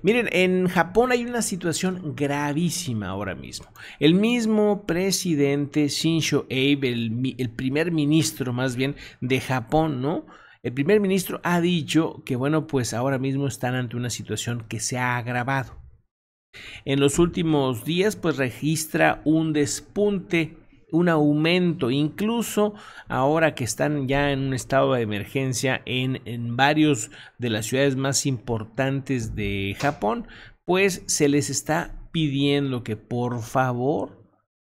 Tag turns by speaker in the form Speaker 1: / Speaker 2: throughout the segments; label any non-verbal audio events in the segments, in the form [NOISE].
Speaker 1: Miren, en Japón hay una situación gravísima ahora mismo. El mismo presidente Shinzo Abe, el, el primer ministro más bien de Japón, ¿no? El primer ministro ha dicho que, bueno, pues ahora mismo están ante una situación que se ha agravado. En los últimos días, pues registra un despunte un aumento, incluso ahora que están ya en un estado de emergencia en, en varios de las ciudades más importantes de Japón, pues se les está pidiendo que por favor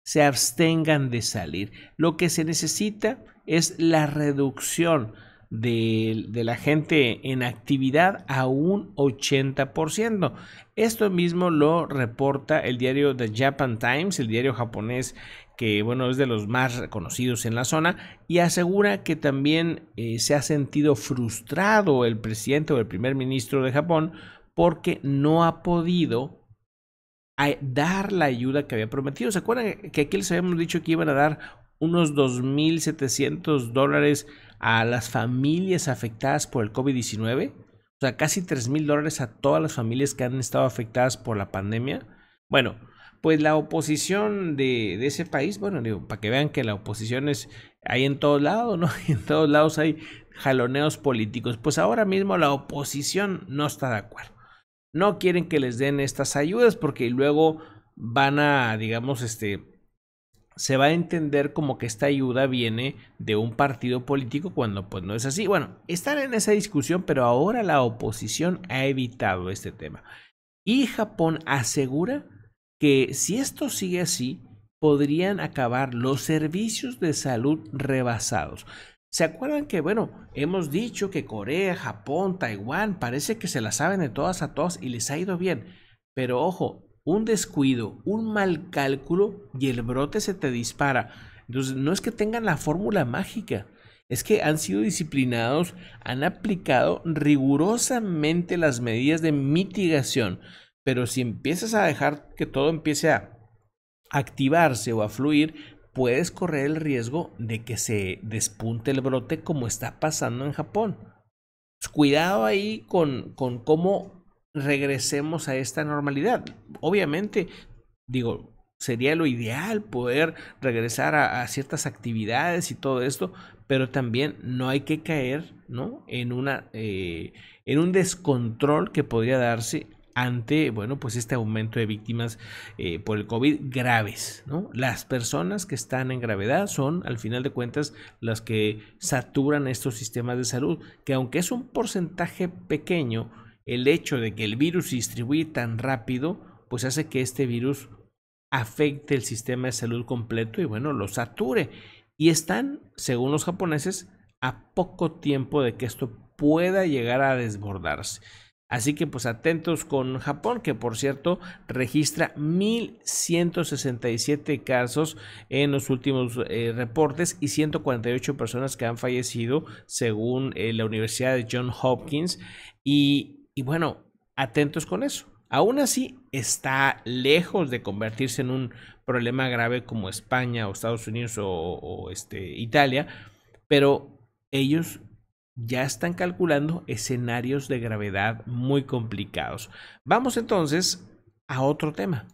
Speaker 1: se abstengan de salir. Lo que se necesita es la reducción de, de, la gente en actividad a un 80%. Esto mismo lo reporta el diario The Japan Times, el diario japonés que bueno, es de los más reconocidos en la zona, y asegura que también eh, se ha sentido frustrado el presidente o el primer ministro de Japón porque no ha podido eh, dar la ayuda que había prometido. ¿Se acuerdan que aquí les habíamos dicho que iban a dar unos 2.700 dólares a las familias afectadas por el COVID-19? O sea, casi 3.000 dólares a todas las familias que han estado afectadas por la pandemia. Bueno, pues la oposición de, de ese país, bueno, digo, para que vean que la oposición es, ahí en todos lados, ¿no? [LAUGHS] En todos lados hay jaloneos políticos. Pues ahora mismo la oposición no está de acuerdo. No quieren que les den estas ayudas porque luego van a, digamos, este, se va a entender como que esta ayuda viene de un partido político cuando pues no es así. Bueno, están en esa discusión, pero ahora la oposición ha evitado este tema. Y Japón asegura que si esto sigue así, podrían acabar los servicios de salud rebasados. ¿Se acuerdan que, bueno, hemos dicho que Corea, Japón, Taiwán, parece que se la saben de todas a todas y les ha ido bien? Pero ojo, un descuido, un mal cálculo y el brote se te dispara. Entonces, no es que tengan la fórmula mágica, es que han sido disciplinados, han aplicado rigurosamente las medidas de mitigación. Pero si empiezas a dejar que todo empiece a activarse o a fluir, puedes correr el riesgo de que se despunte el brote como está pasando en Japón. Pues, cuidado ahí con, con cómo regresemos a esta normalidad. Obviamente, digo, sería lo ideal poder regresar a, ciertas actividades y todo esto, pero también no hay que caer ¿no? en, una, eh, en un descontrol que podría darse ante, bueno, pues este aumento de víctimas eh, por el COVID graves, ¿no? Las personas que están en gravedad son, al final de cuentas, las que saturan estos sistemas de salud, que aunque es un porcentaje pequeño, el hecho de que el virus se distribuye tan rápido, pues hace que este virus afecte el sistema de salud completo y, bueno, lo sature. Y están, según los japoneses, a poco tiempo de que esto pueda llegar a desbordarse. Así que pues atentos con Japón, que por cierto registra 1.167 casos en los últimos eh, reportes y 148 personas que han fallecido según eh, la Universidad de John Hopkins. Y, bueno, atentos con eso. Aún así, está lejos de convertirse en un problema grave como España o Estados Unidos o, este, Italia, pero ellos ya están calculando escenarios de gravedad muy complicados. Vamos entonces a otro tema.